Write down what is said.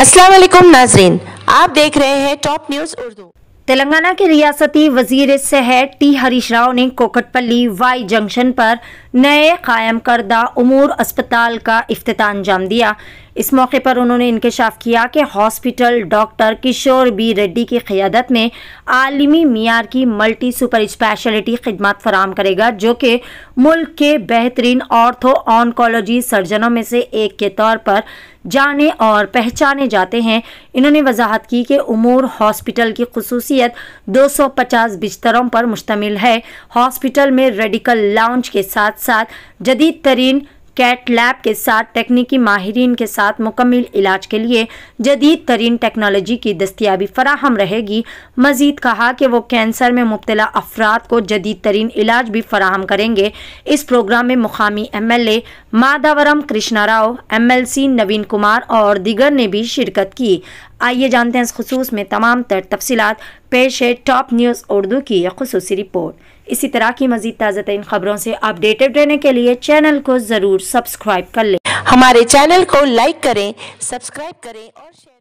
अस्सलाम वालेकुम नाजरीन आप देख रहे हैं टॉप न्यूज उर्दू तेलंगाना के रियासती वजीर शहर टी हरीश राव ने कोकटपल्ली वाई जंक्शन पर नए कायम करदा उमूर अस्पताल का अफ्ताह अंजाम दिया इस मौके पर उन्होंने इंकशाफ किया कि hospital doctor Kishore B Reddy की क़्यादत में आलमी मीार की मल्टी सुपर स्पेशलिटी खदमात फराम करेगा जो कि मुल्क के बेहतरीन ऑर्थो ऑनकोलॉजी सर्जनों में से एक के तौर पर जाने और पहचाने जाते हैं इन्होंने वजाहत की कि उमूर हॉस्पिटल की खसूसियत 250 बिस्तरों पर मुश्तमिल है हॉस्पिटल में रेडिकल लाउंज के साथ साथ जदीद तरीन कैट लैब के साथ तकनीकी माहरीन के साथ मुकम्मल इलाज के लिए जदीद तरीन टेक्नोलॉजी की दस्तियाबी फराहम रहेगी मजीद कहा कि वो कैंसर में मुबतला अफराद को जदीद तरीन इलाज भी फराहम करेंगे इस प्रोग्राम में मुकामी M L A Madhavaram Krishna Rao M L C Naveen Kumar और दिगर ने भी शिरकत की आइए जानते हैं इस खसूस में तमाम तर तफसीत पेश है टॉप न्यूज़ उर्दू की यह खसूस रिपोर्ट इसी तरह की मजीद ताज़ा तरीन खबरों से अपडेटेड रहने के लिए चैनल को ज़रूर सब्सक्राइब कर लें हमारे चैनल को लाइक करें सब्सक्राइब करें और शेयर